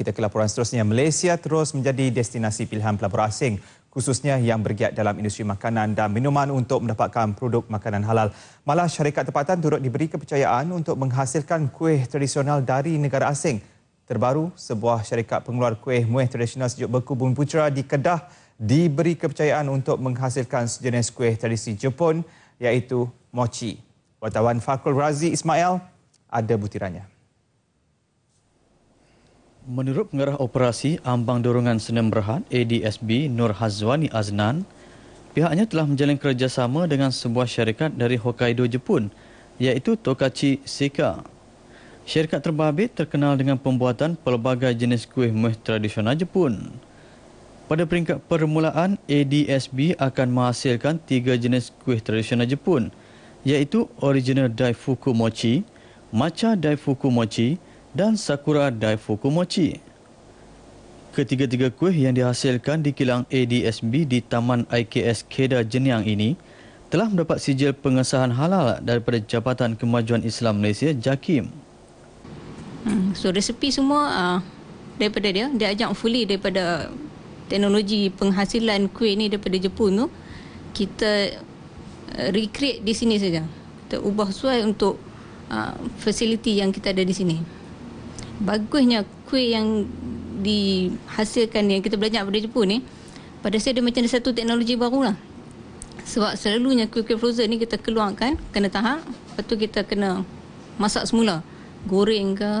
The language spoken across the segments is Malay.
Kita ke laporan seterusnya. Malaysia terus menjadi destinasi pilihan pelabur asing khususnya yang bergiat dalam industri makanan dan minuman untuk mendapatkan produk makanan halal. Malah syarikat tempatan turut diberi kepercayaan untuk menghasilkan kuih tradisional dari negara asing. Terbaru, sebuah syarikat pengeluar kuih muih tradisional sejuk beku Bumi Putera di Kedah diberi kepercayaan untuk menghasilkan sejenis kuih tradisi Jepun iaitu mochi. Wartawan Fakul Razi Ismail ada butirannya. Menurut pengarah operasi Ambang Dorongan Senem Berhad ADSB Nur Hazwani Aznan, pihaknya telah menjalin kerjasama dengan sebuah syarikat dari Hokkaido Jepun iaitu Tokachi Seika. Syarikat terbabit terkenal dengan pembuatan pelbagai jenis kuih muih tradisional Jepun. Pada peringkat permulaan, ADSB akan menghasilkan tiga jenis kuih tradisional Jepun iaitu original Daifuku Mochi, Matcha Daifuku Mochi, dan Sakura Daifuku Mochi. Ketiga-tiga kuih yang dihasilkan di kilang ADSB di Taman IKS Keda Jeniang ini telah mendapat sijil pengesahan halal daripada Jabatan Kemajuan Islam Malaysia JAKIM. Hmm, so resepi semua uh, daripada dia, dia ajak fully daripada teknologi penghasilan kuih ni daripada Jepun tu. Kita uh, recreate di sini saja. Kita ubah sesuai untuk uh, facility yang kita ada di sini bagusnya kuih yang dihasilkan yang kita belajar pada Jepun ni pada saya dia macam ada satu teknologi baru lah sebab selalunya kuih-kuih frozen ni kita keluarkan kena tahan lepas tu kita kena masak semula goreng ke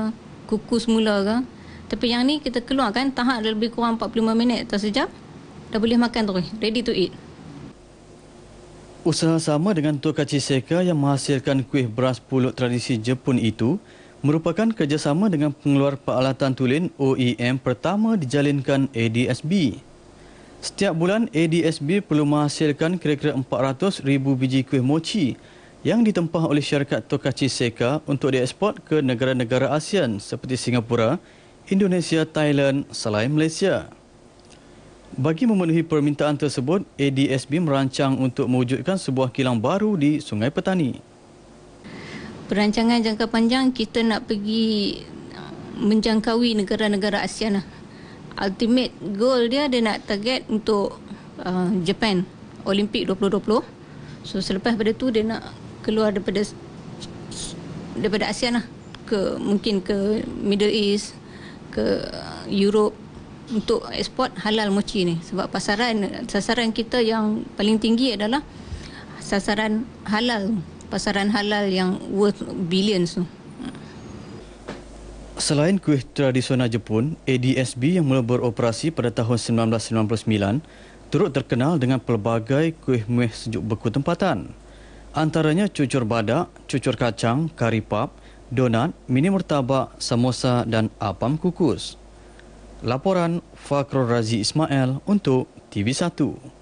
kukus semula ke tapi yang ni kita keluarkan tahan lebih kurang 45 minit atau sejam dah boleh makan terus ready to eat Usaha sama dengan Tokachi Seka yang menghasilkan kuih beras pulut tradisi Jepun itu merupakan kerjasama dengan pengeluar peralatan tulen OEM pertama dijalinkan ADSB. Setiap bulan ADSB perlu menghasilkan kira-kira 400,000 biji kuih mochi yang ditempah oleh syarikat Tokachi Seika untuk diekspor ke negara-negara ASEAN seperti Singapura, Indonesia, Thailand selain Malaysia. Bagi memenuhi permintaan tersebut, ADSB merancang untuk mewujudkan sebuah kilang baru di Sungai Petani perancangan jangka panjang kita nak pergi uh, menjangkaui negara-negara Asia. lah. Ultimate goal dia dia nak target untuk uh, Japan Olimpik 2020. So selepas pada tu dia nak keluar daripada daripada Asia lah ke mungkin ke Middle East ke uh, Europe untuk ekspor halal mochi ni sebab pasaran sasaran kita yang paling tinggi adalah sasaran halal pasaran halal yang worth billions tu. Selain kuih tradisional Jepun, ADSB yang mula beroperasi pada tahun 1999 turut terkenal dengan pelbagai kuih muih sejuk beku tempatan. Antaranya cucur badak, cucur kacang, kari pap, donat, mini martabak, samosa dan apam kukus. Laporan Fakrul Razi Ismail untuk TV1.